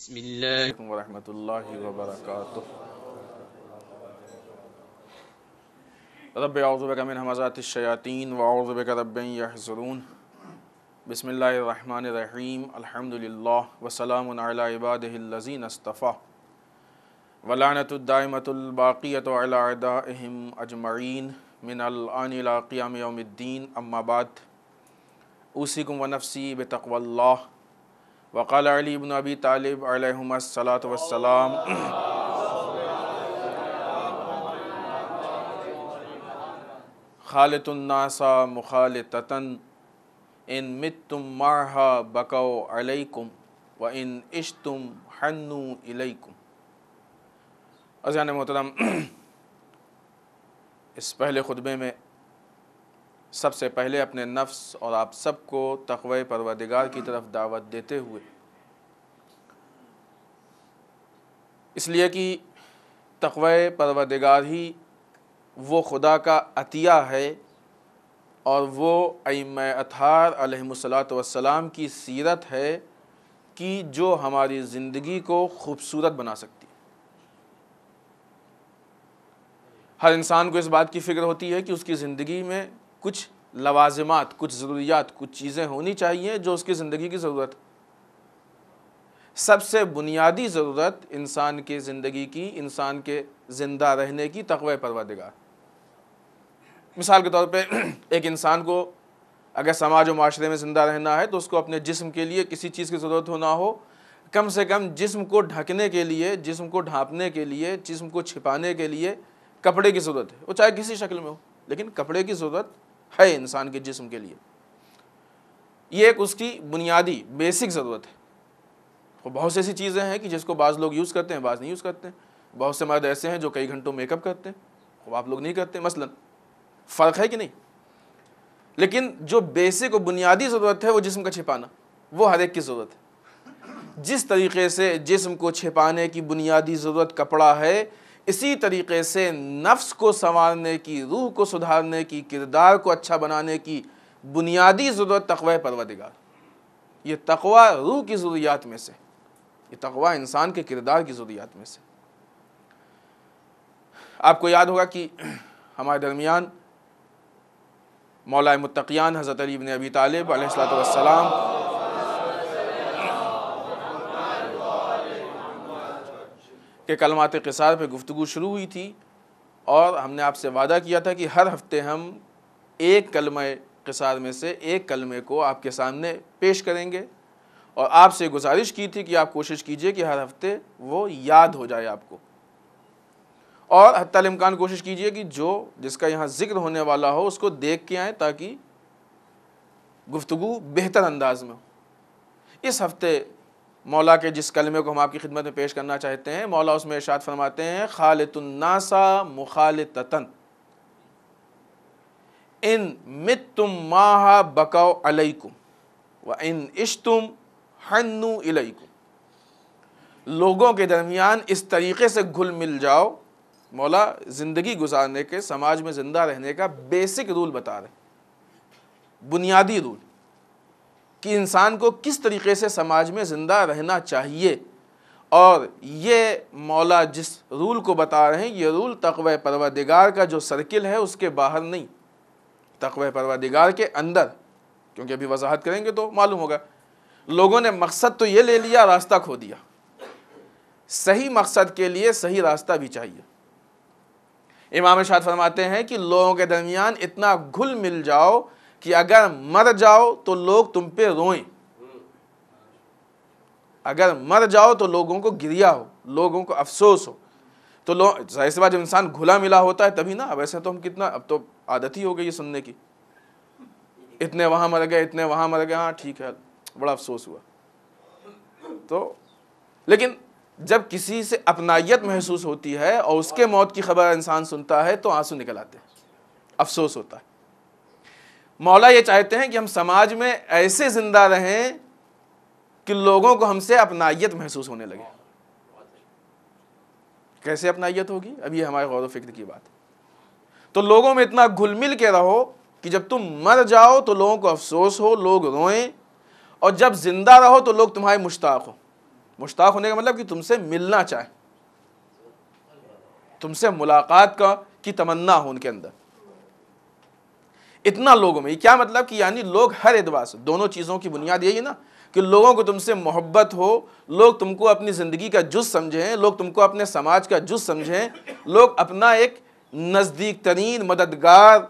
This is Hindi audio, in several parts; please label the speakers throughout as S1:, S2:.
S1: रबिन हमज़ातशयातीन वाउज़ब रबरून बसमीम अलहमदिल्ला वसलामबादीन अस्तफ़ा वलानतदामतबाक़ीतम अजमरीन मिनलाक़ियामद्दीन अम्माबाद ऊसीकुम व नफ़सी बतकल्ला वक़ाल علي بن ابي طالب عليهما الصلاه والسلام خالت الناس مخالطه तुम متتم बको بقوا व इन इश حنوا اليكم अजान मोहतरम इस पहले खुतबे में सबसे पहले अपने नफ्स और आप सबको तकवे परवदिगार की तरफ दावत देते हुए इसलिए कि तकवे परवदिगार ही वो खुदा का अतिया है और वो अम अथार अलहमसलात वसलाम की सीरत है कि जो हमारी ज़िंदगी को खूबसूरत बना सकती है हर इंसान को इस बात की फ़िक्र होती है कि उसकी ज़िंदगी में कुछ लवाजमात कुछ ज़रूरियात कुछ चीज़ें होनी चाहिए जो उसकी ज़िंदगी की ज़रूरत सबसे बुनियादी ज़रूरत इंसान के ज़िंदगी की इंसान के ज़िंदा रहने की तकवे देगा मिसाल के तौर पे एक इंसान को अगर समाज और माशरे में ज़िंदा रहना है तो उसको अपने जिस्म के लिए किसी चीज़ की ज़रूरत होना हो कम से कम जिस्म को ढकने के लिए जिस्म को ढांपने के लिए जिस्म को छिपाने के लिए कपड़े की ज़रूरत है वो चाहे किसी शक्ल में हो लेकिन कपड़े की ज़रूरत है इंसान के जिस्म के लिए ये एक उसकी बुनियादी बेसिक ज़रूरत है और बहुत सी ऐसी चीज़ें हैं कि जिसको बाज़ लोग यूज़ करते हैं बाज़ नहीं यूज़ करते हैं बहुत से मर्द ऐसे हैं जो कई घंटों मेकअप करते हैं आप लोग नहीं करते मसलन फ़र्क है कि नहीं लेकिन जो बेसिक और बुनियादी ज़रूरत है वो जिस्म का छिपाना वो हर एक की ज़रूरत है जिस तरीके से जिस्म को छिपाने की बुनियादी ज़रूरत कपड़ा है इसी तरीके से नफ्स को संवारने की रूह को सुधारने की किरदार को अच्छा बनाने की बुनियादी ज़रूरत तकवा परवदिगार ये तकवा रूह की ज़रूरियात में से ये तकवा इंसान के किरदार की ज़रूरियात में से आपको याद होगा कि हमारे दरमियान मौलाए मुतकियान हज़रत अली अबी तालब सलाम के कलमात कसार पर गुफ्तु शुरू हुई थी और हमने आपसे वादा किया था कि हर हफ्ते हम एक कलम कसार में से एक कलमे को आपके सामने पेश करेंगे और आपसे गुजारिश की थी कि आप कोशिश कीजिए कि हर हफ्ते वो याद हो जाए आपको और हत्यालमकान कोशिश कीजिए कि जो जिसका यहाँ जिक्र होने वाला हो उसको देख के आए ताकि गुफ्तु बेहतर अंदाज में हो इस हफ्ते मौला के जिस कलमे को हम आपकी खिदमत में पेश करना चाहते हैं मौला उसमें इर्शाद फरमाते हैं खालतुन्नासा मुखालतन इन मित तुम माह बकाओ अलैकुम व इन इश्तुम हन्नु हनु इलैकुम लोगों के दरमियान इस तरीके से घुल मिल जाओ मौला ज़िंदगी गुजारने के समाज में ज़िंदा रहने का बेसिक रूल बता रहे बुनियादी रूल कि इंसान को किस तरीके से समाज में ज़िंदा रहना चाहिए और ये मौला जिस रूल को बता रहे हैं ये रूल तकव परवादिगार का जो सर्किल है उसके बाहर नहीं तकव परवादिगार के अंदर क्योंकि अभी वजाहत करेंगे तो मालूम होगा लोगों ने मकसद तो ये ले लिया रास्ता खो दिया सही मकसद के लिए सही रास्ता भी चाहिए इमाम शाह फरमाते हैं कि लोगों के दरमियान इतना घुल मिल जाओ कि अगर मर जाओ तो लोग तुम पे रोएं अगर मर जाओ तो लोगों को गिरिया हो लोगों को अफसोस हो तो लोग जाहिर सी बात जब इंसान घुला मिला होता है तभी ना अब ऐसे तो हम कितना अब तो आदत ही हो गई है सुनने की इतने वहाँ मर गए इतने वहाँ मर गए हाँ ठीक है बड़ा अफसोस हुआ तो लेकिन जब किसी से अपनाइत महसूस होती है और उसके मौत की खबर इंसान सुनता है तो आंसू निकल आते हैं अफसोस होता है मौला ये चाहते हैं कि हम समाज में ऐसे ज़िंदा रहें कि लोगों को हमसे अपनाइत महसूस होने लगे कैसे अपनाइत होगी अभी हमारे गौर फिक्र की बात तो लोगों में इतना घुल मिल के रहो कि जब तुम मर जाओ तो लोगों को अफसोस हो लोग रोएं और जब ज़िंदा रहो तो लोग तुम्हारे मुश्ताक हो मुश्ताक होने का मतलब कि तुमसे मिलना चाहे तुमसे मुलाकात का की तमन्ना हो उनके अंदर इतना लोगों में क्या मतलब कि यानी लोग हर एतबार से दोनों चीज़ों की बुनियाद यही है ना कि लोगों को तुमसे मोहब्बत हो लोग तुमको अपनी ज़िंदगी का जुज समझें लोग तुमको अपने समाज का जुज समझें लोग अपना एक नज़दीक तरीन मददगार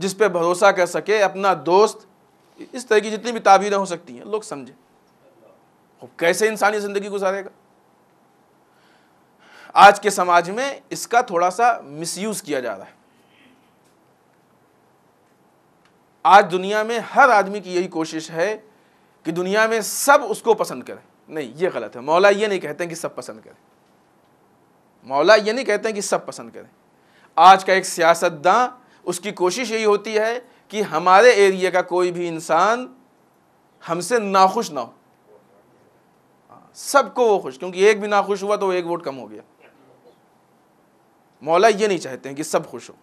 S1: जिस पर भरोसा कर सके अपना दोस्त इस तरह की जितनी भी ताबीरें हो सकती हैं लोग समझें कैसे इंसानी ज़िंदगी गुजारेगा आज के समाज में इसका थोड़ा सा मिसयूज़ किया जा रहा है आज दुनिया में हर आदमी की यही कोशिश है कि दुनिया में सब उसको पसंद करें नहीं ये गलत है मौला ये नहीं कहते हैं कि सब पसंद करें मौला ये नहीं कहते हैं कि सब पसंद करें आज का एक सियासतदान उसकी कोशिश यही होती है कि हमारे एरिया का कोई भी इंसान हमसे नाखुश ना हो हाँ, सबको वो खुश क्योंकि एक भी नाखुश हुआ तो एक वोट कम हो गया मौला ये नहीं चाहते हैं कि सब खुश हो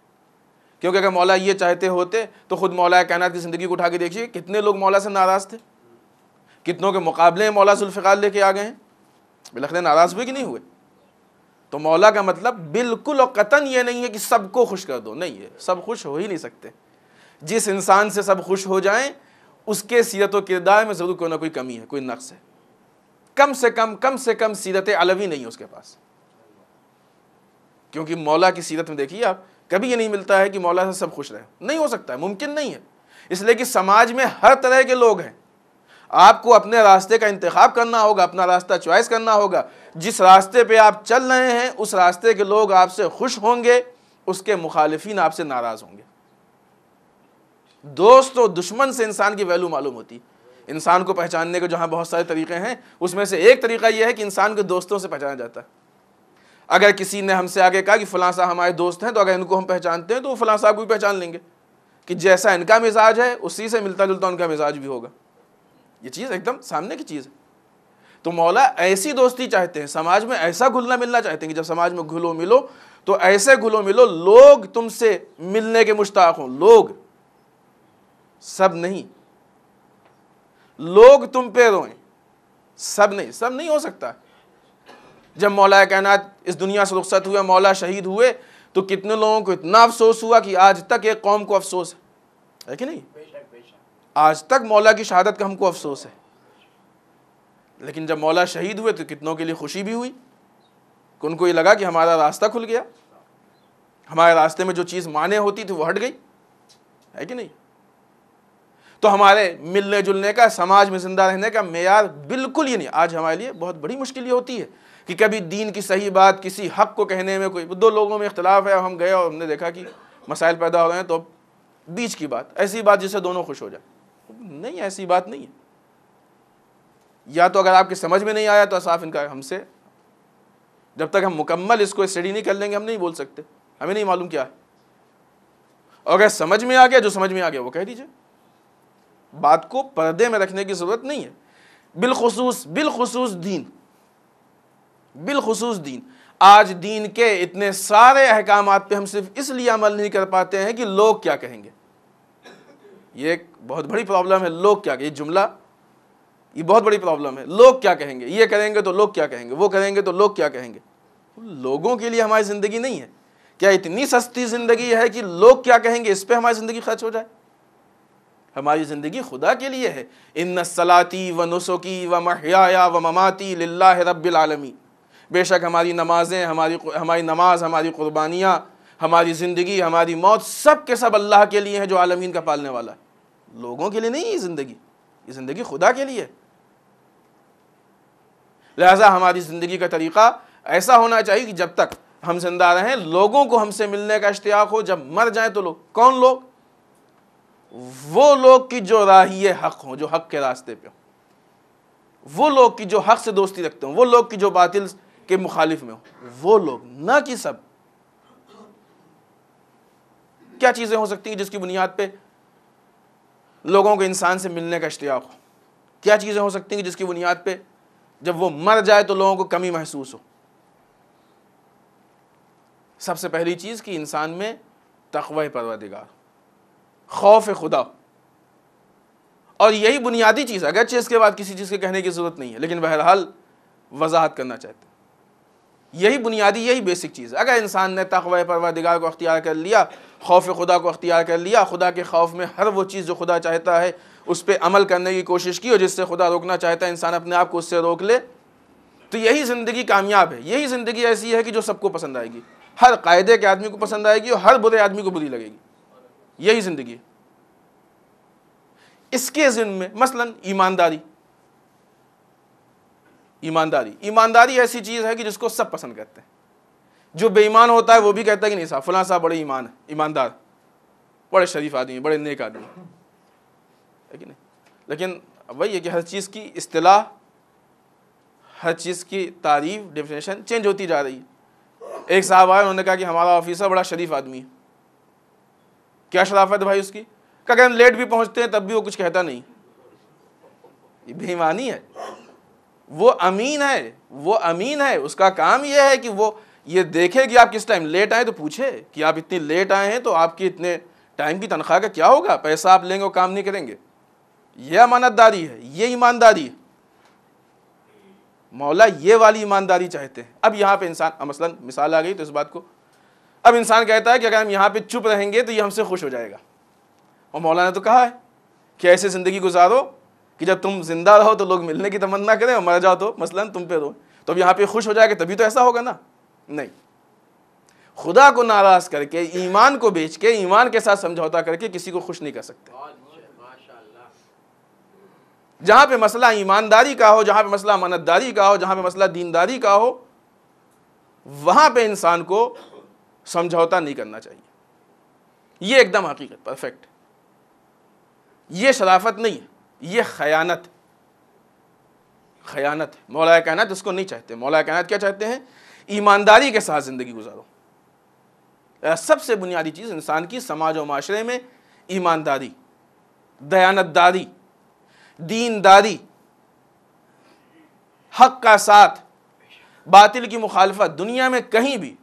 S1: क्योंकि अगर मौला ये चाहते होते तो ख़ुद मौला कायनात की ज़िंदगी को उठा के देखिए कितने लोग मौला से नाराज़ थे कितनों के मुकाबले मौला जुल्फ़िकार लेके आ गए हैं बिलखने नाराज़ हुए कि नहीं हुए तो मौला का मतलब बिल्कुल और कतन ये नहीं है कि सबको खुश कर दो नहीं है सब खुश हो ही नहीं सकते जिस इंसान से सब खुश हो जाएं उसके सीरत किरदार में ज़रूर कोई ना कोई कमी है कोई नक्स है कम से कम कम से कम सीरत अलवी नहीं है उसके पास क्योंकि मौला की सीरत में देखिए आप कभी ये नहीं मिलता है कि मौला से सब खुश रहे नहीं हो सकता है मुमकिन नहीं है इसलिए कि समाज में हर तरह के लोग हैं आपको अपने रास्ते का इंतखा करना होगा अपना रास्ता चॉइस करना होगा जिस रास्ते पर आप चल रहे हैं उस रास्ते के लोग आपसे खुश होंगे उसके मुखालफी आपसे नाराज़ होंगे दोस्त और दुश्मन से इंसान की वैल्यू मालूम होती इंसान को पहचानने के जहाँ बहुत सारे तरीके हैं उसमें से एक तरीका यह है कि इंसान को दोस्तों से पहचाना जाता है अगर किसी ने हमसे आगे कहा कि फलां साहब हमारे दोस्त हैं तो अगर इनको हम पहचानते हैं तो वो फ़लाँ साहब को भी पहचान लेंगे कि जैसा इनका मिजाज है उसी से मिलता जुलता उनका मिजाज भी होगा ये चीज़ एकदम सामने की चीज़ है तो मौला ऐसी दोस्ती चाहते हैं समाज में ऐसा घुलना मिलना चाहते हैं कि जब समाज में घुलो मिलो तो ऐसे घुलो मिलो लोग तुमसे मिलने के मुश्ताक हों लोग सब नहीं लोग तुम पे रोएं सब नहीं सब नहीं हो सकता जब मौला कायनात इस दुनिया से रुखसत हुए मौला शहीद हुए तो कितने लोगों को इतना अफसोस हुआ कि आज तक एक कौम को अफसोस है है कि नहीं आज तक मौला की शहादत का हमको अफसोस है लेकिन जब मौला शहीद हुए तो कितनों के लिए खुशी भी हुई कि उनको ये लगा कि हमारा रास्ता खुल गया हमारे रास्ते में जो चीज़ माने होती थी तो वो हट गई है कि नहीं तो हमारे मिलने जुलने का समाज में ज़िंदा रहने का मैार बिल्कुल ही नहीं आज हमारे लिए बहुत बड़ी मुश्किल होती है कि कभी दीन की सही बात किसी हक को कहने में कोई दो लोगों में इख्तलाफ है हम गए और हमने देखा कि मसाइल पैदा हो रहे हैं तो बीच की बात ऐसी बात जिससे दोनों खुश हो जाए नहीं ऐसी बात नहीं है या तो अगर आपके समझ में नहीं आया तो साफ इनका हमसे जब तक हम मुकम्मल इसको स्टडी नहीं कर लेंगे हम नहीं बोल सकते हमें नहीं मालूम क्या है और अगर समझ में आ गया जो समझ में आ गया वो कह दीजिए बात को पर्दे में रखने की ज़रूरत नहीं है बिलखसूस बिलखसूस दीन बिलखसूस दीन आज दीन के इतने सारे अहकाम पर हम सिर्फ इसलिए अमल नहीं कर पाते हैं कि लोग क्या कहेंगे ये एक बहुत बड़ी प्रॉब्लम है लोग क्या ये जुमला ये बहुत बड़ी प्रॉब्लम है लोग क्या कहेंगे ये करेंगे तो लोग क्या कहेंगे वो करेंगे तो लोग क्या कहेंगे लोगों के लिए हमारी ज़िंदगी नहीं है क्या इतनी सस्ती ज़िंदगी है कि लोग क्या कहेंगे इस पर हमारी ज़िंदगी खर्च हो जाए हमारी ज़िंदगी खुदा के लिए है इन सलाती व नुसुकी व महया व ममाती लाला रबालमी बेशक हमारी नमाज़ें हमारी हमारी नमाज हमारी कुर्बानियाँ हमारी ज़िंदगी हमारी मौत सब के सब अल्लाह के लिए हैं जो आलमीन का पालने वाला है लोगों के लिए नहीं ये ज़िंदगी ये ज़िंदगी खुदा के लिए लिहाजा हमारी ज़िंदगी का तरीक़ा ऐसा होना चाहिए कि जब तक हम जिंदा रहें लोगों को हमसे मिलने का इश्तियाक हो जब मर जाए तो लोग कौन लोग वो लोग की जो राही हक हों जो हक के रास्ते पे हों वो लोग की जो हक से दोस्ती रखते हों वो लोग की जो बातिल के मुखालिफ में हो वो लोग ना कि सब क्या चीज़ें हो सकती हैं जिसकी बुनियाद पे लोगों को इंसान से मिलने का इश्तियाक हो क्या चीज़ें हो सकती हैं जिसकी बुनियाद पे जब वो मर जाए तो लोगों को कमी महसूस हो सबसे पहली चीज़ कि इंसान में तकवा परवरदिगार खौफ खुदा और यही बुनियादी चीज़ अगरचे इसके बाद किसी चीज़ के कहने की ज़रूरत नहीं है लेकिन बहरहाल वजाहत करना चाहते हैं यही बुनियादी यही बेसिक चीज़ अगर इंसान ने तकवा परवादिगार को अख्तियार कर लिया खौफ खुदा को अख्तियार कर लिया खुदा के खौफ में हर वो चीज़ जो खुदा चाहता है उस पर अमल करने की कोशिश की और जिससे खुदा रोकना चाहता है इंसान अपने आप को उससे रोक ले तो यही ज़िंदगी कामयाब है यही ज़िंदगी ऐसी है कि जो सबको पसंद आएगी हर कायदे के आदमी को पसंद आएगी और हर बुरे आदमी को बुरी लगेगी यही ज़िंदगी इसके जिन में मसलन ईमानदारी ईमानदारी ईमानदारी ऐसी चीज़ है कि जिसको सब पसंद करते हैं जो बेईमान होता है वो भी कहता है कि नहीं साहब फलां साहब बड़े ईमान ईमानदार बड़े शरीफ आदमी बड़े नेक आदमी लेकिन लेकिन वही है कि हर चीज़ की असलाह हर चीज़ की तारीफ डेफिनेशन चेंज होती जा रही है एक साहब आए उन्होंने कहा कि हमारा ऑफिसर बड़ा शरीफ आदमी है क्या शराफत है भाई उसकी कहा हम लेट भी पहुँचते हैं तब भी वो कुछ कहता नहीं ये बेईमानी है वो अमीन है वो अमीन है उसका काम ये है कि वो ये देखे कि आप किस टाइम लेट आए तो पूछे कि आप इतनी लेट आए हैं तो आपकी इतने टाइम की तनख्वाह का क्या होगा पैसा आप लेंगे काम नहीं करेंगे ये अमानतदारी है ये ईमानदारी है मौला ये वाली ईमानदारी चाहते हैं अब यहाँ पे इंसान मसलन मिसाल आ गई तो इस बात को अब इंसान कहता है कि अगर हम यहाँ पे चुप रहेंगे तो ये हमसे खुश हो जाएगा और मौला ने तो कहा है कि ऐसे ज़िंदगी गुजारो कि जब तुम जिंदा रहो तो लोग मिलने की तमन्ना करें और मर जाओ तो मसलन तुम पे रो तो अब यहाँ पे खुश हो जाएगा तभी तो ऐसा होगा ना नहीं खुदा को नाराज करके ईमान को बेच के ईमान के साथ समझौता करके किसी को खुश नहीं कर सकते जहां पे मसला ईमानदारी का हो जहां पे मसला अमानतदारी का हो जहां पे मसला दीनदारी का हो वहां पे इंसान को समझौता नहीं करना चाहिए ये एकदम हकीकत परफेक्ट ये शराफत नहीं है ये खयानत खयानत है मौलाए कायनत इसको नहीं चाहते मौलाए कायनत क्या चाहते हैं ईमानदारी के साथ ज़िंदगी गुजारो सबसे बुनियादी चीज़ इंसान की समाज और माशरे में ईमानदारी दयानतदारी दीनदारी हक का साथ बातिल की मुखालफत दुनिया में कहीं भी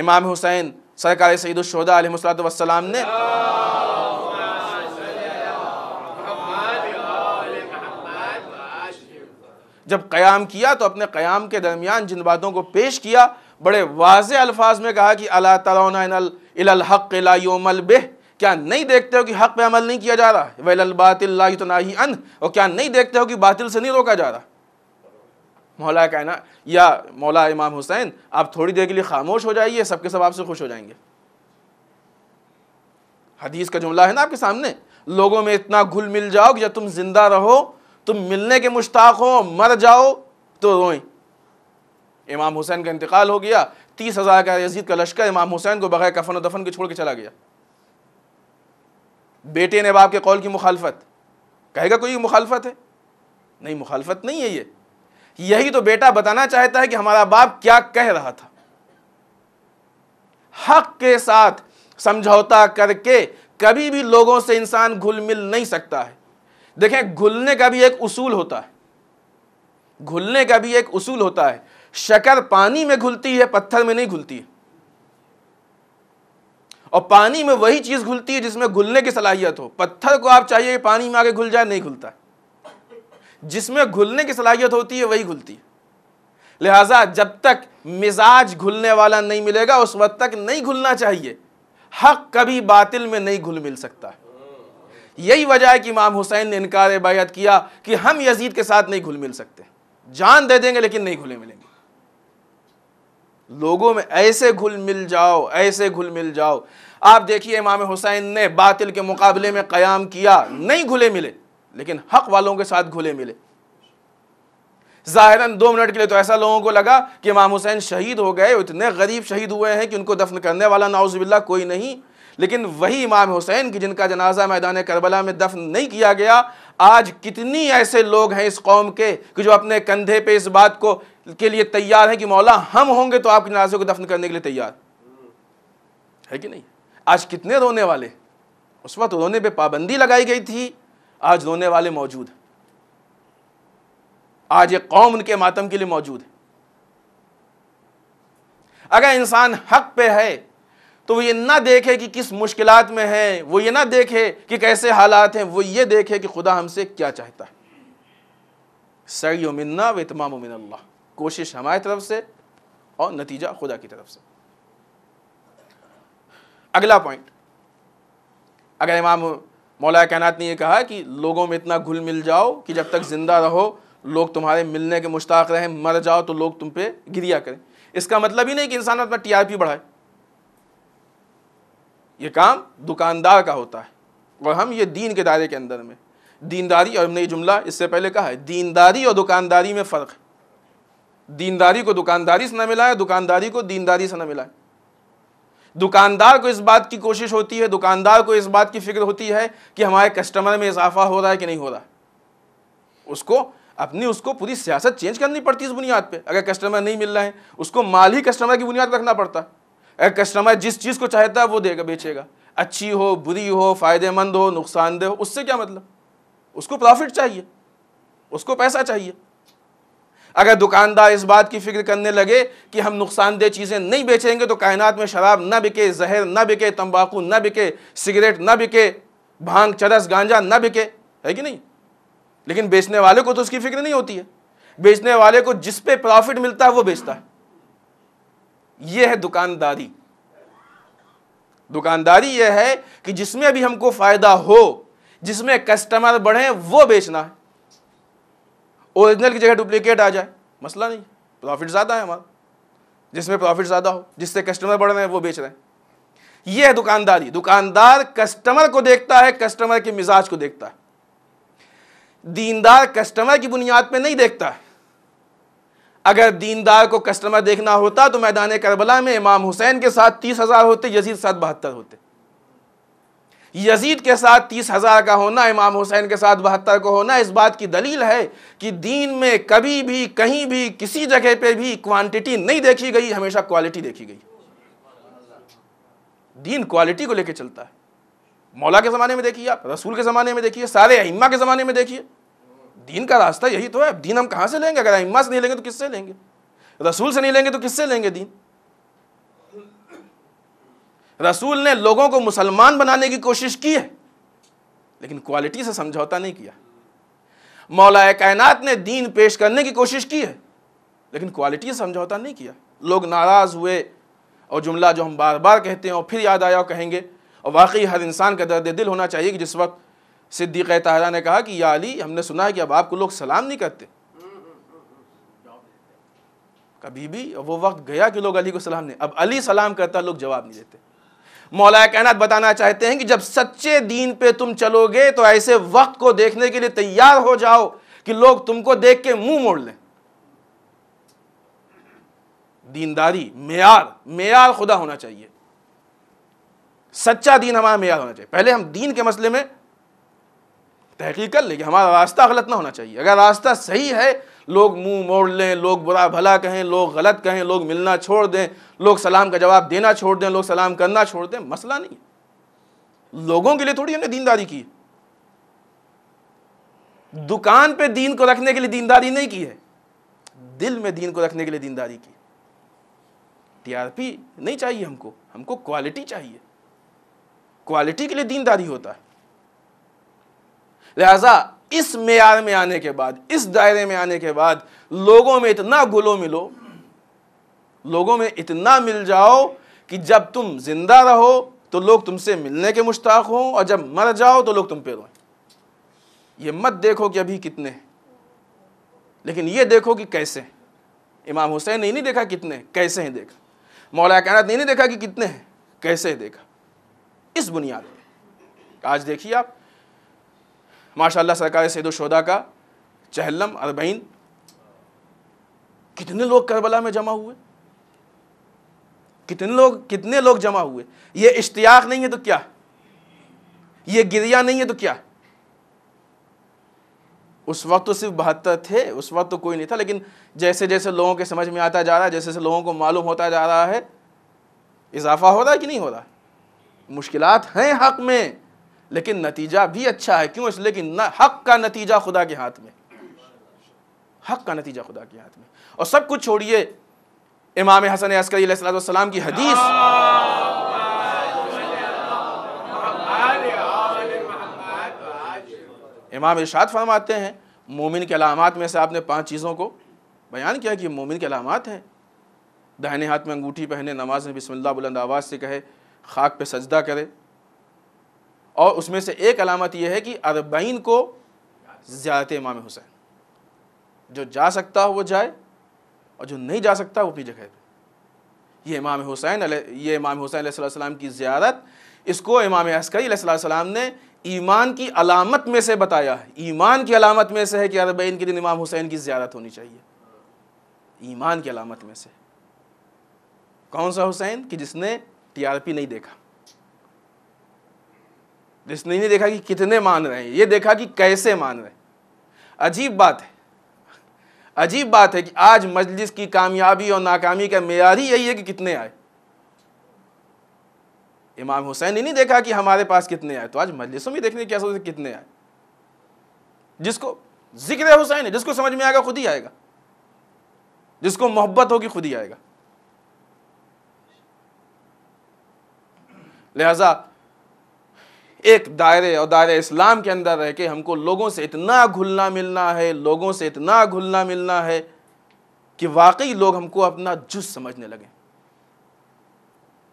S1: इमाम हुसैन सरकार सईदुलशहदा वसलाम ने जब क़याम किया तो अपने क़याम के दरमियान जिन बातों को पेश किया बड़े वाज अल्फाज में कहा कि अला तलहक बेह क्या नहीं देखते हो कि हक़ पे अमल नहीं किया जा रहा है तो ना ही अन और क्या नहीं देखते हो कि बातिल से नहीं रोका जा रहा मौला कहना या मौला इमाम हुसैन आप थोड़ी देर के लिए खामोश हो जाइए सबके सब आपसे खुश हो जाएंगे हदीस का जुमला है ना आपके सामने लोगों में इतना घुल मिल जाओ कि जब तुम जिंदा रहो तुम मिलने के मुश्ताक हो मर जाओ तो रोई इमाम हुसैन का इंतकाल हो गया तीस हज़ार का यजीद का लश्कर इमाम हुसैन को बगैर कफन दफन के छोड़ के चला गया बेटे ने बाप के कौल की मुखालफत कहेगा कोई मुखालफत है नहीं मुखालफत नहीं है ये यही तो बेटा बताना चाहता है कि हमारा बाप क्या कह रहा था हक के साथ समझौता करके कभी भी लोगों से इंसान घुल मिल नहीं सकता है देखें घुलने का भी एक उसूल होता है घुलने का भी एक उसूल होता है शकर पानी में घुलती है पत्थर में नहीं घुलती है और पानी में वही चीज़ घुलती है जिसमें घुलने की सलाहियत हो पत्थर को आप चाहिए कि पानी में आगे घुल जाए नहीं घुलता जिसमें घुलने की सलाहियत होती है वही घुलती है लिहाजा जब तक मिजाज घुलने वाला नहीं मिलेगा उस वक्त तक नहीं घुलना चाहिए हक कभी बातिल में नहीं घुल मिल सकता है यही वजह है कि इमाम हुसैन ने इनकार बायत किया कि हम यजीद के साथ नहीं घुल मिल सकते जान दे देंगे लेकिन नहीं घुले मिलेंगे लोगों में ऐसे घुल मिल जाओ ऐसे घुल मिल जाओ आप देखिए इमाम हुसैन ने बातिल के मुकाबले में क़याम किया नहीं घुले मिले लेकिन हक वालों के साथ घुले मिले ज़ाहिरन दो मिनट के लिए तो ऐसा लोगों को लगा कि इमाम हुसैन शहीद हो गए इतने गरीब शहीद हुए हैं कि उनको दफन करने वाला नाउजबिल्ला कोई नहीं लेकिन वही इमाम हुसैन की जिनका जनाजा मैदान करबला में दफन नहीं किया गया आज कितनी ऐसे लोग हैं इस कौम के कि जो अपने कंधे पे इस बात को के लिए तैयार हैं कि मौला हम होंगे तो आपके जनाजे को दफन करने के लिए तैयार है कि नहीं आज कितने रोने वाले उस वक्त रोने पर पाबंदी लगाई गई थी आज रोने वाले मौजूद आज ये कौम उनके मातम के लिए मौजूद है अगर इंसान हक पे है तो वो ये ना देखे कि किस मुश्किल में है वो ये ना देखे कि कैसे हालात हैं वो ये देखे कि खुदा हमसे क्या चाहता है सही मिन्ना व इतमाम उमिन कोशिश हमारी तरफ से और नतीजा खुदा की तरफ से अगला पॉइंट अगर इमाम मौलाया कैनात ने यह कहा कि लोगों में इतना घुल मिल जाओ कि जब तक ज़िंदा रहो लोग तुम्हारे मिलने के मुश्ताक रहें मर जाओ तो लोग तुम पे गिरिया करें इसका मतलब ही नहीं कि इंसान अपना टी आर पी बढ़ाए ये काम दुकानदार का होता है और हम ये दीन के दायरे के अंदर में दीनदारी और हमने ये जुमला इससे पहले कहा है दीनदारी और दुकानदारी में फ़र्क है दीनदारी को दुकानदारी से ना मिला है दुकानदारी को दीनदारी से ना मिला है दुकानदार को इस बात की कोशिश होती है दुकानदार को इस बात की फिक्र होती है कि हमारे कस्टमर में इजाफा हो रहा है कि नहीं हो रहा उसको अपनी उसको पूरी सियासत चेंज करनी पड़ती है इस बुनियाद पर अगर कस्टमर नहीं मिल रहा है उसको माल ही कस्टमर की बुनियाद रखना पड़ता है कस्टमर जिस चीज़ को चाहता है वो देगा बेचेगा अच्छी हो बुरी हो फ़ायदेमंद हो नुकसानदेह हो उससे क्या मतलब उसको प्रॉफिट चाहिए उसको पैसा चाहिए अगर दुकानदार इस बात की फिक्र करने लगे कि हम नुकसानदेह चीज़ें नहीं बेचेंगे तो कायनात में शराब ना बिके जहर ना बिके तंबाकू ना बिके सिगरेट ना बिके भांग चरस गांजा ना बिके है कि नहीं लेकिन बेचने वाले को तो उसकी फिक्र नहीं होती है बेचने वाले को जिस पे प्रॉफिट मिलता है वो बेचता है यह है दुकानदारी दुकानदारी यह है कि जिसमें भी हमको फायदा हो जिसमें कस्टमर बढ़े वो बेचना है ओरिजिनल की जगह डुप्लीकेट आ जाए मसला नहीं प्रॉफिट ज़्यादा है हमारा जिसमें प्रॉफिट ज़्यादा हो जिससे कस्टमर बढ़ रहे हैं वो बेच रहे हैं यह है दुकानदारी दुकानदार कस्टमर को देखता है कस्टमर के मिजाज को देखता है दीनदार कस्टमर की बुनियाद पर नहीं देखता है अगर दीनदार को कस्टमर देखना होता तो मैदान करबला में इमाम हुसैन के साथ तीस हज़ार होते यजीद साथ बहत्तर होते यजीद के साथ तीस हज़ार का होना इमाम हुसैन के साथ बहत्तर को होना इस बात की दलील है कि दीन में कभी भी कहीं भी किसी जगह पे भी क्वांटिटी नहीं देखी गई हमेशा क्वालिटी देखी गई दीन क्वालिटी को लेकर चलता है मौला के ज़माने में देखिए आप रसूल के ज़माने में देखिए सारे अहिमा के ज़माने में देखिए दीन का रास्ता यही तो है अब दीन हम कहाँ से लेंगे अगर अम्मा से नहीं लेंगे तो किससे लेंगे रसूल से नहीं लेंगे तो किससे लेंगे दीन रसूल ने लोगों को मुसलमान बनाने की कोशिश की है लेकिन क्वालिटी से समझौता नहीं किया मौलाए कायनात ने दीन पेश करने की कोशिश की है लेकिन क्वालिटी से समझौता नहीं किया लोग नाराज़ हुए और जुमला जो हम बार बार कहते हैं और फिर याद आया और कहेंगे और वाकई हर इंसान का दर्द दिल होना चाहिए कि जिस वक्त सिद्दीक़ तहरा ने कहा कि या अली हमने सुना है कि अब आपको लोग सलाम नहीं करते कभी भी वो वक्त गया कि लोग अली को सलाम नहीं अब अली सलाम करता लोग जवाब नहीं देते मौलाया कायनात बताना चाहते हैं कि जब सच्चे दीन पे तुम चलोगे तो ऐसे वक्त को देखने के लिए तैयार हो जाओ कि लोग तुमको देख के मुंह मोड़ लें दीनदारी मेयार मेयार खुदा होना चाहिए सच्चा दीन हमारा मेयार होना चाहिए पहले हम दीन के मसले में तहकीक कर लेकिन हमारा रास्ता गलत ना होना चाहिए अगर रास्ता सही है लोग मुंह मोड़ लें लोग बुरा भला कहें लोग गलत कहें लोग मिलना छोड़ दें लोग सलाम का जवाब देना छोड़ दें लोग सलाम करना छोड़ दें मसला नहीं लोगों के लिए थोड़ी हमने दीनदारी की दुकान पे दीन को रखने के लिए दीनदारी नहीं की है दिल में दीन को रखने के लिए दीनदारी की टीआरपी नहीं चाहिए हमको हमको क्वालिटी चाहिए क्वालिटी के लिए दीनदारी होता है लिहाजा इस मैार में आने के बाद इस दायरे में आने के बाद लोगों में इतना गुलो मिलो लोगों में इतना मिल जाओ कि जब तुम जिंदा रहो तो लोग तुमसे मिलने के मुश्ताक हों और जब मर जाओ तो लोग तुम पे रोएं ये मत देखो कि अभी कितने हैं लेकिन ये देखो कि कैसे इमाम हुसैन ने नहीं देखा कितने कैसे हैं देखा मौला कहना ने नहीं देखा कि कितने हैं कैसे है देखा इस बुनियाद पर आज देखिए आप माशाल्लाह सरकार शोदा का चहलम अरबईन कितने लोग करबला में जमा हुए कितने लोग कितने लोग जमा हुए ये इश्तियाक नहीं है तो क्या ये गिरिया नहीं है तो क्या उस वक्त तो सिर्फ बहत्तर थे उस वक्त तो कोई नहीं था लेकिन जैसे जैसे लोगों के समझ में आता जा रहा है जैसे जैसे लोगों को मालूम होता जा रहा है इजाफा हो रहा है कि नहीं हो रहा मुश्किलात हैं हक में लेकिन नतीजा भी अच्छा है क्यों इसलिए कि हक का नतीजा खुदा के हाथ में हक का नतीजा खुदा के हाथ में और सब कुछ छोड़िए इमाम हसन अस्करीसलाम की हदीस इमाम इरशाद फरमाते हैं मोमिन के अलामत में से आपने पांच चीज़ों को बयान किया कि मोमिन के अलामत हैं दाहिने हाथ में अंगूठी पहने नमाज में बिस्मिल्लाह बुलंद आवाज़ से कहे खाक पे सजदा करे और उसमें से एक अलामत यह है कि अरबईन को ज़्यारत इमाम हुसैन जो जा सकता हो वो जाए और जो नहीं जा सकता वो अपनी जगह पर ये इमाम हुसैन ये इमाम हुसैन सलाम की ज़्यारत इसको इमाम अस्करी सलाम ने ईमान की अलामत में से बताया है ईमान की अलामत में से है कि अरबईन के दिन इमाम हुसैन की ज़्यारत होनी चाहिए ईमान की अलामत में से कौन सा हुसैन कि जिसने पी नहीं देखा जिसने नहीं देखा कि कितने मान रहे हैं ये देखा कि कैसे मान रहे अजीब बात है अजीब बात है कि आज मजलिस की कामयाबी और नाकामी का मैार ही यही है कि कितने आए इमाम हुसैन ने नहीं देखा कि हमारे पास कितने आए तो आज मजलिसों में देखने क्या सोचते कितने आए जिसको जिक्र हुसैन है जिसको समझ में आएगा खुद ही आएगा जिसको मोहब्बत होगी खुद ही आएगा लिहाजा एक दायरे और दायरे इस्लाम के अंदर रह के हमको लोगों से इतना घुलना मिलना है लोगों से इतना घुलना मिलना है कि वाकई लोग हमको अपना जुज समझने लगे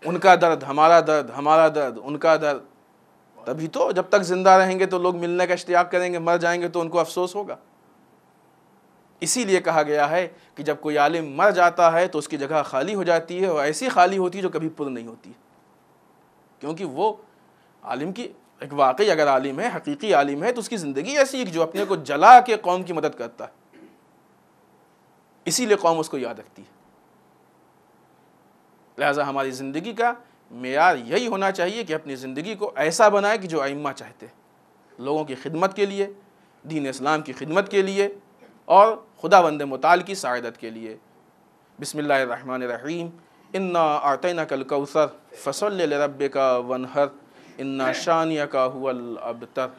S1: उनका दर्द हमारा दर्द हमारा दर्द उनका दर्द तभी तो जब तक ज़िंदा रहेंगे तो लोग मिलने का इश्तियाक करेंगे मर जाएंगे तो उनको अफसोस होगा इसीलिए कहा गया है कि जब कोई आलिम मर जाता है तो उसकी जगह खाली हो जाती है और ऐसी खाली होती है जो कभी पुर नहीं होती क्योंकि वो आलिम की एक वाकई अगर आलिम है हकीकी आलिम है तो उसकी ज़िंदगी ऐसी है जो अपने को जला के कौम की मदद करता है इसीलिए कौम उसको याद रखती है लिहाजा हमारी ज़िंदगी का मैार यही होना चाहिए कि अपनी ज़िंदगी को ऐसा बनाए कि जो आइम्मा चाहते लोगों की खिदमत के लिए दीन इस्लाम की खिदमत के लिए और खुदा बंद मताल की सदत के लिए बसमिल्लर रहीम इन्ना आतना कल कौसर फसल रब का वनहर इन्ना शानिया का हुआ अब तक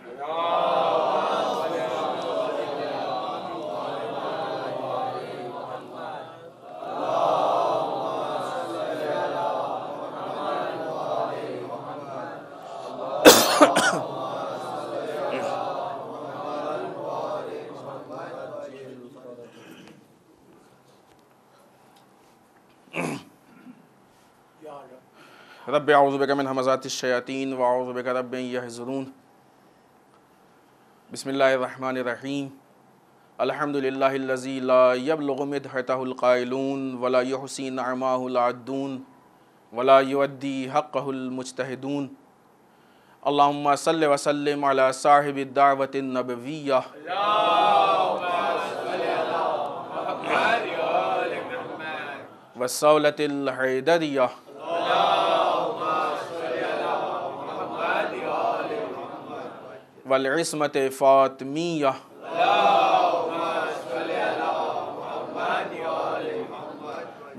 S1: रब आउज़बिकमिन हमज़ात शयातीन वाउज़बिक रब यहजरून बसमीम अलहमदिल्लाजी लाबलमद हताक़ायलून वला यहसिन अमाउलाद्दून वला युद्दी हक़ुलमजतहदून अल्लाम वसलम साहिब दावत नबविया वसौलत वलस्मत फ़ातमिया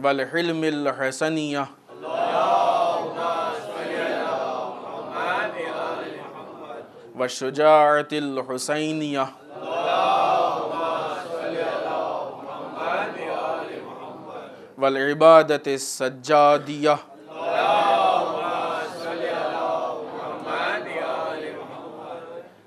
S1: वलहसनिया वशुजातिलहसैनिया वलबादत सज्जादिया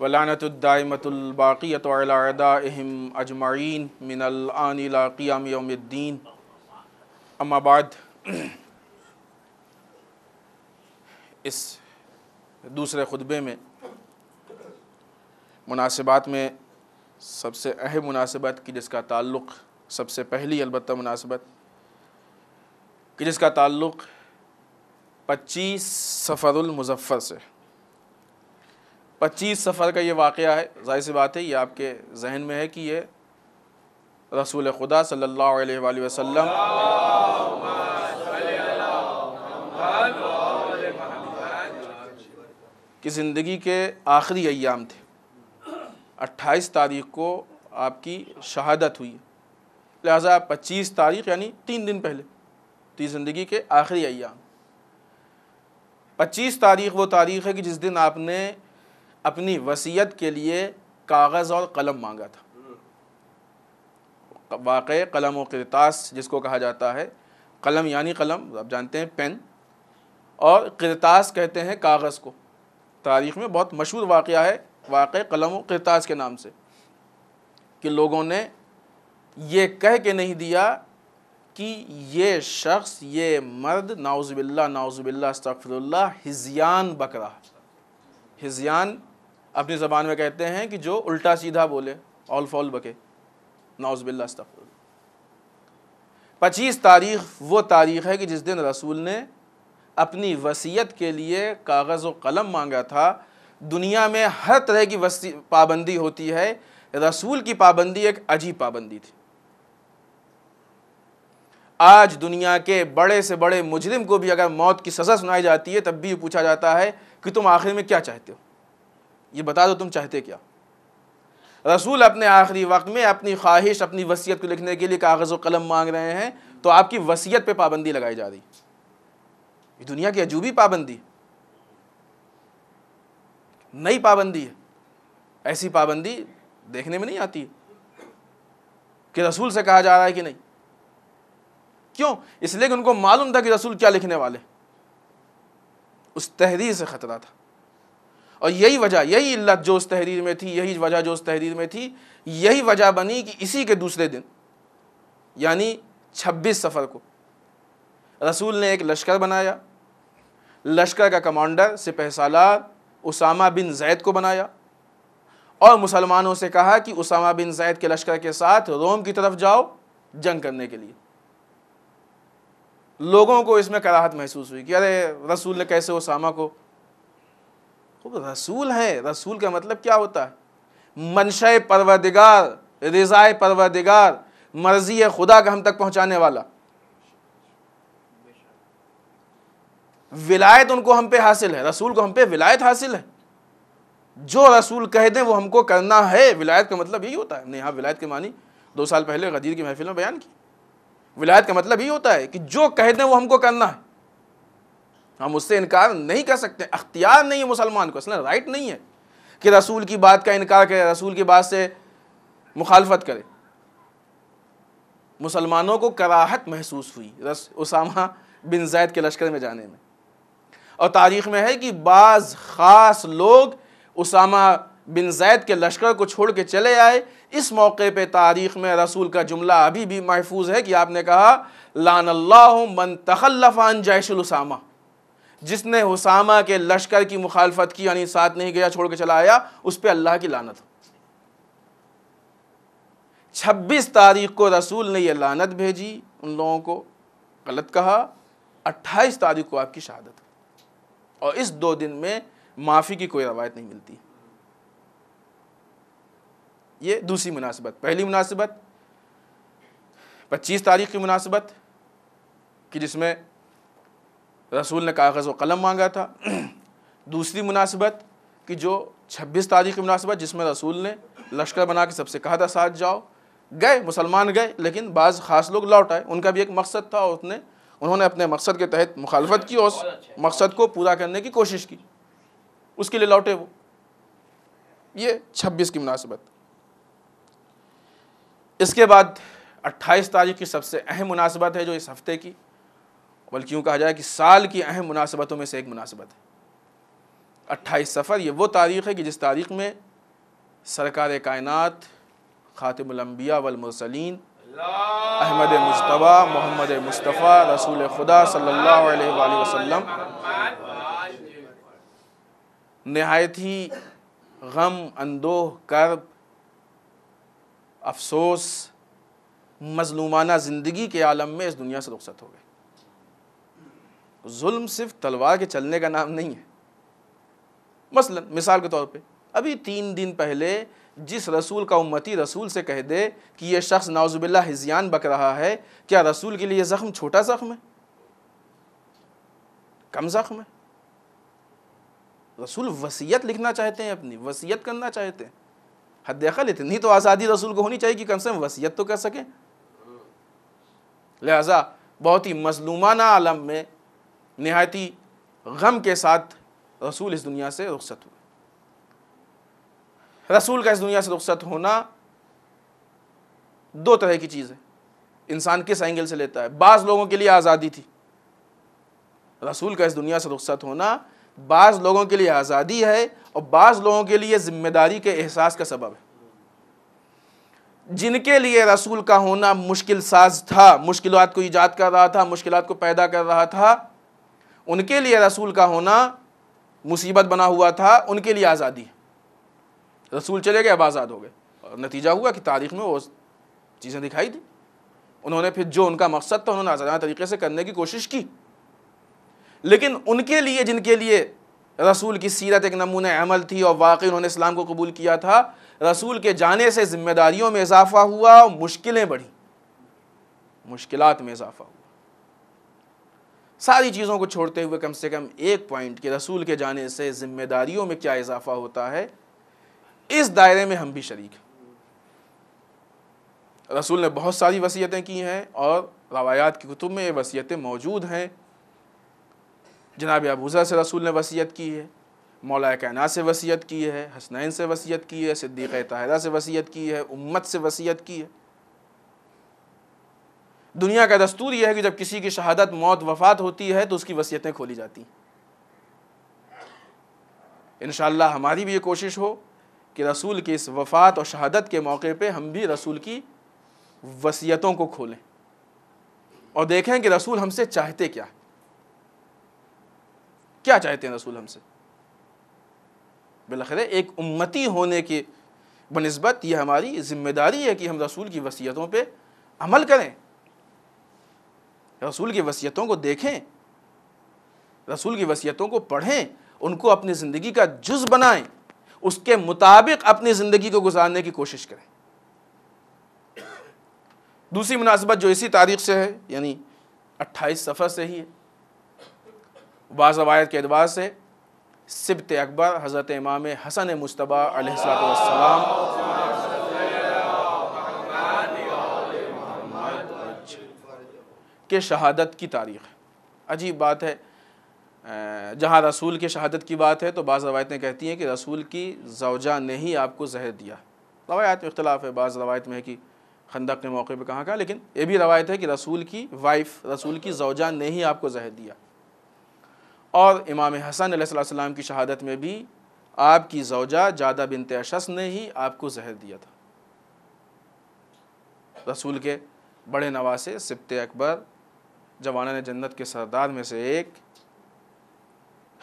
S1: वलानतुद्दामतबाक़ीतम अजमाइन मिनलाक़ियाम यौमद्दीन अम्माबाद इस दूसरे खुतबे में मुनासिबात में सबसे अहम मुनासिबत कि जिसका ताल्लुक़ सबसे पहली अलबत् मुनासिबत कि जिसका ताल्लुक़ पच्चीस सफ़रुल मुजफ़्फ़र से पच्चीस सफ़र का ये वाक़ है जाहिर सी बात है ये आपके जहन में है कि ये रसूल खुदा सल्ला वसम की ज़िंदगी के आखिरी अयाम थे 28 तारीख को आपकी शहादत हुई लिहाजा 25 तारीख यानी तीन दिन पहले थी ज़िंदगी के आखिरी अयाम 25 तारीख वो तारीख़ है कि जिस दिन आपने अपनी वसीयत के लिए कागज़ और कलम मांगा था हम्म। वाक़ कलम करतास जिसको कहा जाता है कलम यानी कलम आप जानते हैं पेन और करतास कहते हैं कागज़ को तारीख़ में बहुत मशहूर वाक़ है वाक़ कलम करतास के नाम से कि लोगों ने ये कह के नहीं दिया कि ये शख्स ये मर्द नाउज़बिल्ला नाउज़बिल्ला अस्तफ़िल्ला हिजियान बकरा हिजियान अपनी ज़बान में कहते हैं कि जो उल्टा सीधा बोले ऑल फॉल बके नौजबिल्ला पच्चीस तारीख वो तारीख़ है कि जिस दिन रसूल ने अपनी वसीयत के लिए कागज़ व कलम मांगा था दुनिया में हर तरह की वसी पाबंदी होती है रसूल की पाबंदी एक अजीब पाबंदी थी आज दुनिया के बड़े से बड़े मुजरिम को भी अगर मौत की सज़ा सुनाई जाती है तब भी पूछा जाता है कि तुम आखिर में क्या चाहते हो ये बता दो तुम चाहते क्या रसूल अपने आखिरी वक्त में अपनी ख्वाहिश अपनी वसीयत को लिखने के लिए कागज़ व कलम मांग रहे हैं तो आपकी वसीयत पे पाबंदी लगाई जा रही ये दुनिया की अजूबी पाबंदी नई पाबंदी है ऐसी पाबंदी देखने में नहीं आती कि रसूल से कहा जा रहा है कि नहीं क्यों इसलिए कि उनको मालूम था कि रसूल क्या लिखने वाले उस तहरीर से ख़तरा था और यही वजह यही इल्लत जो उस तहरीर में थी यही वजह जो उस तहरीर में थी यही वजह बनी कि इसी के दूसरे दिन यानी 26 सफ़र को रसूल ने एक लश्कर बनाया लश्कर का कमांडर सिपह सालार उसामा बिन जैद को बनाया और मुसलमानों से कहा कि उसामा बिन जैद के लश्कर के साथ रोम की तरफ जाओ जंग करने के लिए लोगों को इसमें कराहत महसूस हुई कि अरे रसूल ने कैसे उसामा को तो रसूल हैं रसूल का मतलब क्या होता है मनशा परवदिगार रज़ाए परवदिगार मर्जी खुदा का हम तक पहुंचाने वाला विलायत उनको हम पे हासिल है रसूल को हम पे विलायत हासिल है जो रसूल कह दें वो हमको करना है विलायत का मतलब यही होता है हमने यहाँ विलायत के मानी दो साल पहले गदीर की महफिल में बयान की विलायत का मतलब यही होता है कि जो कह दें वो हमको करना है हम उससे इनकार नहीं कर सकते अख्तियार नहीं है मुसलमान को इसलिए राइट नहीं है कि रसूल की बात का इनकार करे रसूल की बात से मुखालफत करे मुसलमानों को कराहत महसूस हुई रस उसामा बिन जैद के लश्कर में जाने में और तारीख़ में है कि बाज़ ख़ास लोग उसामा बिन जैद के लश्कर को छोड़ के चले आए इस मौके पे तारीख़ में रसूल का जुमला अभी भी महफूज है कि आपने कहा लान मन तखल्लफ़ान उसामा जिसने हुसामा के लश्कर की मुखालफत की यानी साथ नहीं गया छोड़ के चला आया उस पर अल्लाह की लानत छब्बीस तारीख को रसूल ने यह लानत भेजी उन लोगों को गलत कहा अट्ठाईस तारीख को आपकी शहादत और इस दो दिन में माफ़ी की कोई रवायत नहीं मिलती ये दूसरी मुनासिबत पहली मुनासिबत पच्चीस तारीख की मुनासिबत कि जिसमें रसूल ने कागज़ व कलम मांगा था दूसरी मुनासिबत कि जो 26 तारीख की मुनासिबत जिसमें रसूल ने लश्कर बना के सबसे कहा था साथ जाओ गए मुसलमान गए लेकिन बाज़ ख़ास लोग लौट आए उनका भी एक मकसद था और उसने उन्होंने अपने मकसद के तहत मुखालफत की और मकसद को पूरा करने की कोशिश की उसके लिए लौटे वो ये 26 की मुनासिबत इसके बाद 28 तारीख की सबसे अहम मुनासिबत है जो इस हफ्ते की बल्कि यूँ कहा जाए कि साल की अहम मुनासबतों में से एक मुनासबत है अट्ठाईस सफ़र ये वो तारीख़ है कि जिस तारीख़ में सरकार कायनत ख़ातमबिया वलमसलिन अहमद मुशतबा मोहम्मद मुस्तफ़ा रसूल खुदा सल्ला वसम नहायत ही गम अंदोह कर्ब अफसोस मजलूमाना ज़िंदगी के आलम में इस दुनिया से रुखसत हो गए जुल्म सिर्फ तलवार के चलने का नाम नहीं है मसलन मिसाल के तौर पे अभी तीन दिन पहले जिस रसूल का उम्मती रसूल से कह दे कि यह शख्स नाजुबिल्ला हिजियान बक रहा है क्या रसूल के लिए ज़ख्म छोटा ज़ख्म है कम ज़ख्म है रसूल वसीयत लिखना चाहते हैं अपनी वसीयत करना चाहते हैं हद इतनी तो आज़ादी रसूल को होनी चाहिए कि कम से कम वसीयत तो कर सकें लिहाजा बहुत ही मजलूमाना आलम में नहायती गम के साथ रसूल इस दुनिया से रुखसत हुए रसूल का इस दुनिया से रुखसत होना दो तरह की चीज़ है इंसान किस एंगल से लेता है बाज़ लोगों के लिए आज़ादी थी रसूल का इस दुनिया से रुखसत होना बाज़ लोगों के लिए आज़ादी है और बाज़ लोगों के लिए ज़िम्मेदारी के एहसास का सबब है जिनके लिए रसूल का होना मुश्किल साज था मुश्किल को ईजाद कर रहा था मुश्किल को पैदा कर रहा था उनके लिए रसूल का होना मुसीबत बना हुआ था उनके लिए आज़ादी रसूल चले गए अब आज़ाद हो गए और नतीजा हुआ कि तारीख में वो चीज़ें दिखाई दी उन्होंने फिर जो उनका मकसद था उन्होंने आज़ादाना तरीके से करने की कोशिश की लेकिन उनके लिए जिनके लिए रसूल की सीरत एक नमूने अमल थी और वाकई उन्होंने इस्लाम को कबूल किया था रसूल के जाने से जिम्मेदारियों में इजाफा हुआ और मुश्किलें बढ़ी मुश्किल में इजाफा हुआ सारी चीज़ों को छोड़ते हुए कम से कम एक पॉइंट कि रसूल के जाने से ज़िम्मेदारियों में क्या इजाफा होता है इस दायरे में हम भी शरीक हैं रसूल ने बहुत सारी वसीयतें की हैं और रवायात की कुतुब में ये वसीयतें मौजूद हैं जनाब अबूज़ा से रसूल ने वसीयत की है मौला कैना से वसीयत की है हसनैन से वसीयत की है सिद्दीक़ तहरा से वसीयत की है उम्मत से वसीयत की है दुनिया का दस्तूर यह है कि जब किसी की शहादत मौत वफात होती है तो उसकी वसीयतें खोली जाती इन हमारी भी ये कोशिश हो कि रसूल की इस वफात और शहादत के मौके पे हम भी रसूल की वसीयतों को खोलें और देखें कि रसूल हमसे चाहते क्या क्या चाहते हैं रसूल हमसे बिलखिर एक उम्मती होने की बनस्बत यह हमारी जिम्मेदारी है कि हम रसूल की वसीयतों पर अमल करें रसूल की वसीयतों को देखें रसूल की वसीयतों को पढ़ें उनको अपनी ज़िंदगी का जुज बनाएं उसके मुताबिक अपनी ज़िंदगी को गुजारने की कोशिश करें दूसरी मुनासबत जो इसी तारीख से है यानी 28 सफ़र से ही है बाज़वायत के अतबार से सिबत अकबर हज़रत इमाम हसन मुशतबा अलैहिस्सलाम के शहादत की तारीख़ अजीब बात है जहाँ रसूल के शहादत की बात है तो बाज़ रवायतें कहती हैं कि रसूल की जवजा ने ही आपको जहर दिया रवायत में इख्तलाफ है बाज़ रवायत में है कि खंदक ने मौके पर कहाँ कहा लेकिन ये भी रवायत है कि रसूल की वाइफ रसूल की जवजा ने ही आपको जहर दिया और इमाम हसन अलैहिस्सलाम की शहादत में भी आपकी जवजा जादा बिन तशस ने ही आपको जहर दिया था रसूल के बड़े नवासे सिप्ते अकबर जवान जन्नत के सरदार में से एक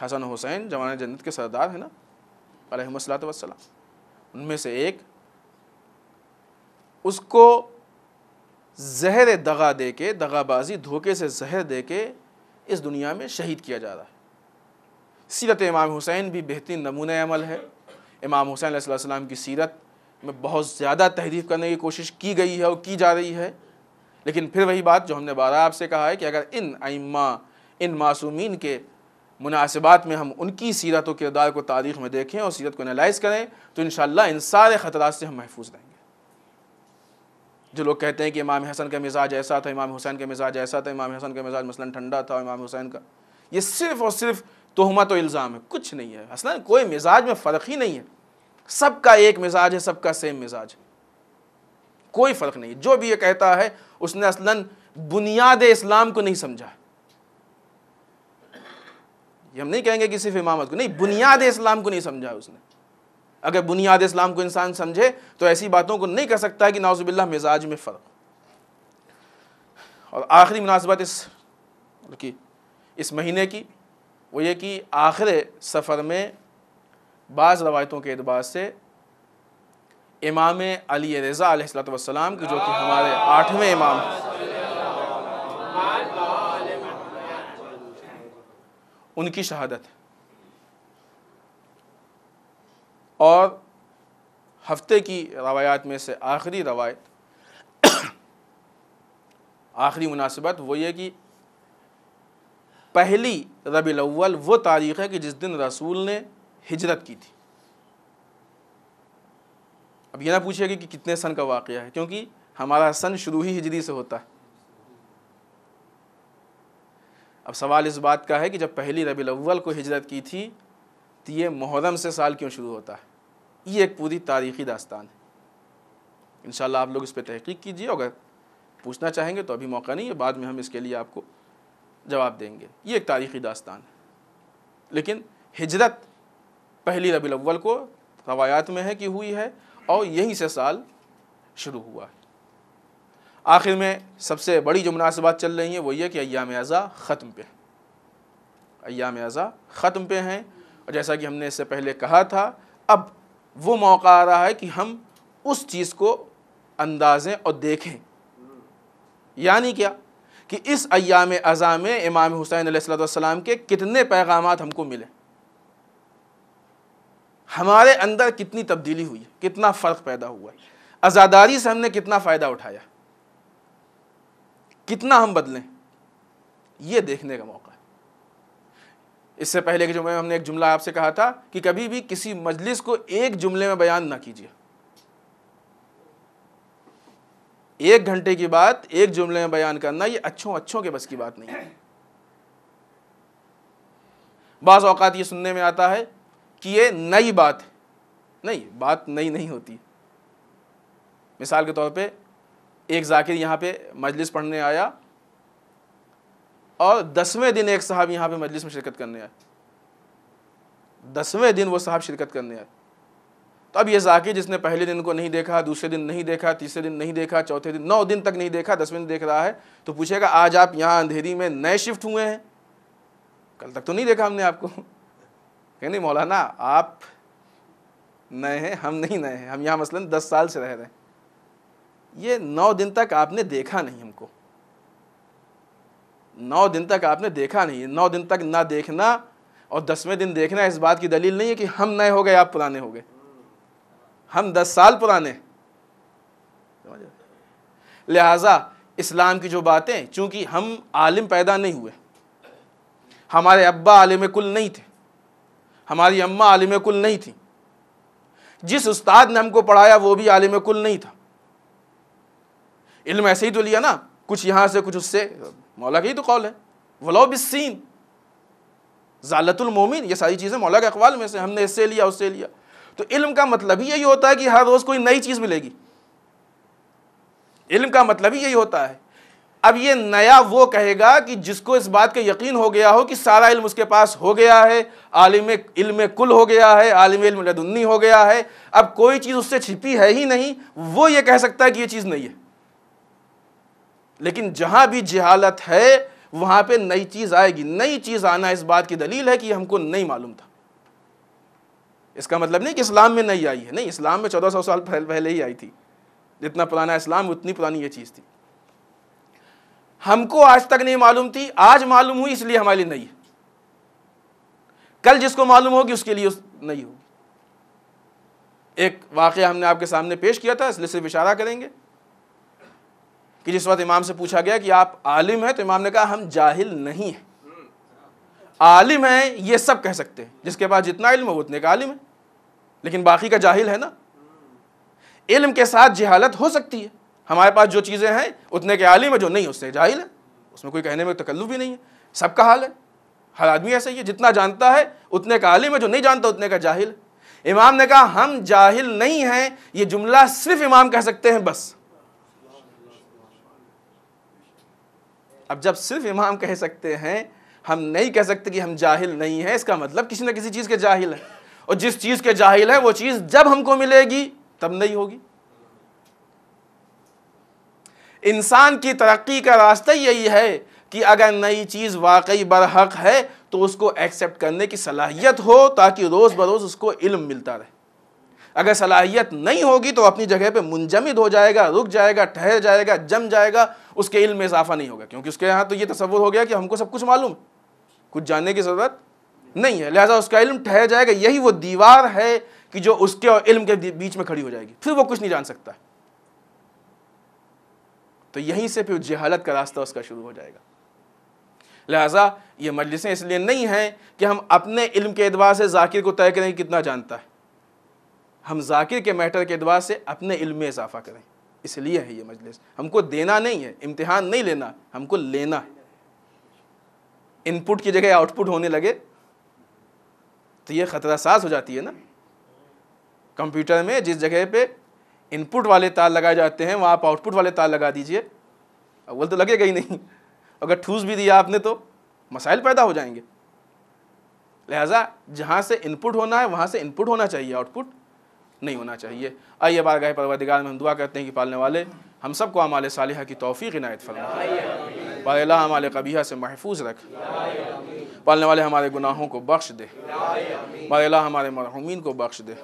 S1: हसन हुसैन जवान जन्नत के सरदार है ना अलहमसलात वसलाम उनमें से एक उसको जहर दगा दे के दगाबाजी धोखे से जहर दे के इस दुनिया में शहीद किया जा रहा है सीरत इमाम हुसैन भी बेहतरीन नमूने अमल है इमाम हुसैन की सीरत में बहुत ज़्यादा तहरीफ करने की कोशिश की गई है और की जा रही है लेकिन फिर वही बात जो हमने बारह आपसे कहा है कि अगर इन आइम्मा इन मासूमिन के मुनासिबात में हम उनकी सीरत किरदार को तारीख में देखें और सीरत को एनालाइज करें तो इन इन सारे ख़तरात से हम महफूज रहेंगे जो लोग कहते हैं कि इमाम हसन का मिजाज ऐसा था इमाम हुसैन का मिजाज ऐसा था इमाम हसन का मिजाज मसलन ठंडा था इमाम हुसैन का ये सिर्फ और सिर्फ तोहमा तो इल्ज़ाम है कुछ नहीं है हसन कोई मिजाज में फ़र्क ही नहीं है सबका एक मिजाज है सबका सेम मिजाज है कोई फ़र्क नहीं जो भी ये कहता है उसने असलन बुनियाद इस्लाम को नहीं समझा ये हम नहीं कहेंगे कि सिर्फ इमामत को नहीं बुनियाद इस्लाम को नहीं समझा उसने अगर बुनियाद इस्लाम को इंसान समझे तो ऐसी बातों को नहीं कर सकता है कि नाजुबिल्ला मिजाज में फ़र्क और आखिरी मुनासबत इस मतलब कि इस महीने की वो ये कि आखिर सफ़र में बाज़ रवायतों के अतबार से इमाम अली रज़ा वसलाम के जो कि हमारे आठवें इमाम उनकी शहादत और हफ्ते की रवायात में से आखिरी रवायत आखिरी मुनासिबत वो ये कि पहली रबी अव्वल वो तारीख़ है कि जिस दिन रसूल ने हिजरत की थी अब यह ना पूछिएगा कि कितने सन का वाक़ है क्योंकि हमारा सन शुरू ही हिजरी से होता है अब सवाल इस बात का है कि जब पहली रबी अव्वल को हिजरत की थी तो ये मुहर्रम से साल क्यों शुरू होता है ये एक पूरी तारीख़ी दास्तान है इन आप लोग इस पर तहकीक कीजिए अगर पूछना चाहेंगे तो अभी मौका नहीं है बाद में हम इसके लिए आपको जवाब देंगे ये एक तारीख़ी दास्तान है लेकिन हिजरत पहली रबी अव्वल को रवायात में है कि हुई है और यहीं से साल शुरू हुआ है आखिर में सबसे बड़ी जो मुनासिबात चल रही है वो ये कि अयाम अज़ा ख़त्म पे अयाम अज़ा ख़त्म पे हैं और जैसा कि हमने इससे पहले कहा था अब वो मौका आ रहा है कि हम उस चीज़ को अंदाजें और देखें यानी क्या कि इस अयाम अज़ा में इमाम हुसैन सलाम के कितने पैगाम हमको मिले हमारे अंदर कितनी तब्दीली हुई कितना फ़र्क पैदा हुआ आज़ादारी से हमने कितना फ़ायदा उठाया कितना हम बदलें ये देखने का मौका है इससे पहले के जुमले में हमने एक जुमला आपसे कहा था कि कभी भी किसी मजलिस को एक जुमले में बयान ना कीजिए एक घंटे की बात एक जुमले में बयान करना ये अच्छों अच्छों के बस की बात नहीं है बाज़ अवत ये सुनने में आता है कि ये नई बात है नहीं बात नई नहीं होती मिसाल के तौर पे एक जाकिर यहाँ पे मजलिस पढ़ने आया और दसवें दिन एक साहब यहाँ पे मजलिस में शिरकत करने आए दसवें दिन वो साहब शिरकत करने आए तो अब ये जाकिर जिसने पहले दिन को नहीं देखा दूसरे दिन नहीं देखा तीसरे दिन नहीं देखा चौथे दिन नौ दिन तक नहीं देखा दसवें दिन देख रहा है तो पूछेगा आज आप यहाँ अंधेरी में नए शिफ्ट हुए हैं कल तक तो नहीं देखा हमने आपको कि नहीं मौलाना आप नए हैं हम नहीं नए हैं हम यहाँ मसलन दस साल से रह रहे हैं ये नौ दिन तक आपने देखा नहीं हमको नौ दिन तक आपने देखा नहीं नौ दिन तक ना देखना और दसवें दिन देखना इस बात की दलील नहीं है कि हम नए हो गए आप पुराने हो गए हम दस साल पुराने लिहाजा इस्लाम की जो बातें चूंकि हम आलिम पैदा नहीं हुए हमारे अब्बा आलिम कुल नहीं थे हमारी अम्मा आलिम कुल नहीं थी जिस उस्ताद ने हमको पढ़ाया वो भी आलिम कुल नहीं था इल्म ऐसे ही तो लिया ना कुछ यहाँ से कुछ उससे मौला का ही तो कौल है वलो बिस्सीन जालतुलमोमिन ये सारी चीज़ें मौला के अकवाल में से हमने इससे लिया उससे लिया तो इल्म का मतलब ही यही होता है कि हर रोज़ कोई नई चीज़ मिलेगी इल्म का मतलब ही यही होता है अब ये नया वो कहेगा कि जिसको इस बात का यकीन हो गया हो कि सारा इल्म उसके पास हो गया है आलिम इल्म कुल हो गया है आलिम इल्म लदुन्नी हो गया है अब कोई चीज़ उससे छिपी है ही नहीं वो ये कह सकता है कि ये चीज़ नहीं है लेकिन जहाँ भी जहालत है वहाँ पे नई चीज़ आएगी नई चीज़ आना इस बात की दलील है कि हमको नहीं मालूम था इसका मतलब नहीं कि इस्लाम में नहीं आई है नहीं इस्लाम में चौदह सौ साल पहले ही आई थी जितना पुराना इस्लाम उतनी पुरानी ये चीज़ थी हमको आज तक नहीं मालूम थी आज मालूम हुई इसलिए हमारे लिए नहीं है कल जिसको मालूम होगी उसके लिए उस नहीं होगी एक वाक़ हमने आपके सामने पेश किया था इसलिए सिर्फ इशारा करेंगे कि जिस वक्त इमाम से पूछा गया कि आप आलिम हैं तो इमाम ने कहा हम जाहिल नहीं हैं आलिम हैं ये सब कह सकते हैं जिसके पास जितना इल्म है उतने का आलिम है लेकिन बाकी का जाहिल है ना इल्म के साथ जहालत हो सकती है हमारे पास जो चीज़ें हैं उतने के आलिम है जो नहीं उससे जाहिल है उसमें कोई कहने में तकल्लुफ भी नहीं है सबका हाल है हर आदमी ऐसा ही है जितना जानता है उतने का आलिम है जो नहीं जानता उतने का जाहिल इमाम ने कहा हम जाहिल नहीं हैं ये जुमला सिर्फ इमाम कह सकते हैं बस अब जब सिर्फ इमाम कह सकते हैं हम नहीं कह सकते कि हम जाहिल नहीं हैं इसका मतलब किसी न किसी चीज़ के जाहिल है और जिस चीज़ के जाहिल है वो चीज़ जब हमको मिलेगी तब नहीं होगी इंसान की तरक्की का रास्ता यही है कि अगर नई चीज़ वाकई बरहक है तो उसको एक्सेप्ट करने की सलाहियत हो ताकि रोज़ बरोज़ उसको इल्म मिलता रहे अगर सलाहियत नहीं होगी तो अपनी जगह पे मुंजमद हो जाएगा रुक जाएगा ठहर जाएगा जम जाएगा उसके इल्म में इजाफा नहीं होगा क्योंकि उसके यहाँ तो ये तस्वुर हो गया कि हमको सब कुछ मालूम कुछ जानने की ज़रूरत नहीं है लिहाजा उसका इल्म ठहर जाएगा यही वो दीवार है कि जो उसके और इल्म के बीच में खड़ी हो जाएगी फिर वो कुछ नहीं जान सकता है तो यहीं से फिर जहालत का रास्ता उसका शुरू हो जाएगा लिहाजा ये मजलिसें इसलिए नहीं हैं कि हम अपने इल्म के अतबार से जाकिर को तय करें कितना जानता है हम जाकिर के मैटर के अतबार से अपने इल्म में इजाफा करें इसलिए है ये मजलिस हमको देना नहीं है इम्तिहान नहीं लेना हमको लेना है इनपुट की जगह आउटपुट होने लगे तो ये ख़तरा साज हो जाती है ना कंप्यूटर में जिस जगह पे इनपुट वाले तार लगाए जाते हैं वहाँ आप आउटपुट वाले तार लगा दीजिए अव्वल तो लगेगा ही नहीं अगर ठूस भी दिया आपने तो मसाइल पैदा हो जाएंगे लिहाजा जहाँ से इनपुट होना है वहाँ से इनपुट होना चाहिए आउटपुट नहीं होना चाहिए आइए बार गाह परवरदिगार में हम दुआ करते हैं कि पालने वाले हम सबको हमारे साल की तोफ़ी इनायत फरमा बाल हमारे कबीहा से महफूज रख पालने वाले हमारे गुनाहों को बख्श दे मारेला हमारे मरहूमिन को बख्श दे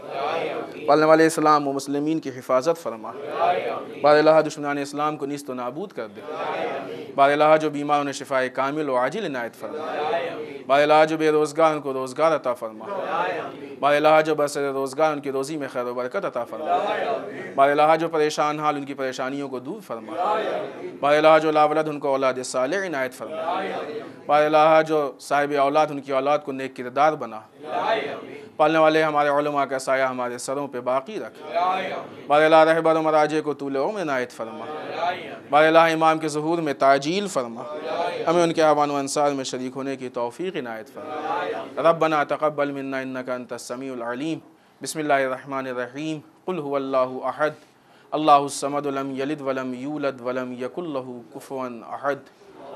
S1: पालने वाले इस्लाम व मुसलमिन की हिफाजत फरमा बारह दुश्मन इस्लाम को नस्त नाबूद कर दे बारह जो बीमार उन्हें शिफा कामिल व आजिल इनायत फरमा बारह जो बेरोज़गार उनको रोज़गार अता फरमा ला जो बसर रोज़गार उनकी रोज़ी में खैर बरकत अता फरमा बारह जो परेशान हाल उनकी परेशानियों को दूर फरमा बारह जो लावलद उनको औलाद साल इनायत फरमा बारह जो साहिब साहिब औलाद उनकी औलाद को नेक किरदार बना पालने वाले हमारे उलमा का साया हमारे सरों पे बाकी रख बारला रहबर मराजे को तूल में नायत फरमा बारला इमाम के जहूर में ताजील फरमा हमें उनके आवान अनसार में शरीक होने की तोफ़ी इनायत फरमा रब बना तकबल मन्ना इन्ना का तसमीम बसमीम अहद अल्लाह समद वलम यलिद वलम यूलद वलम यकुल्लहु कुफ़वन अहद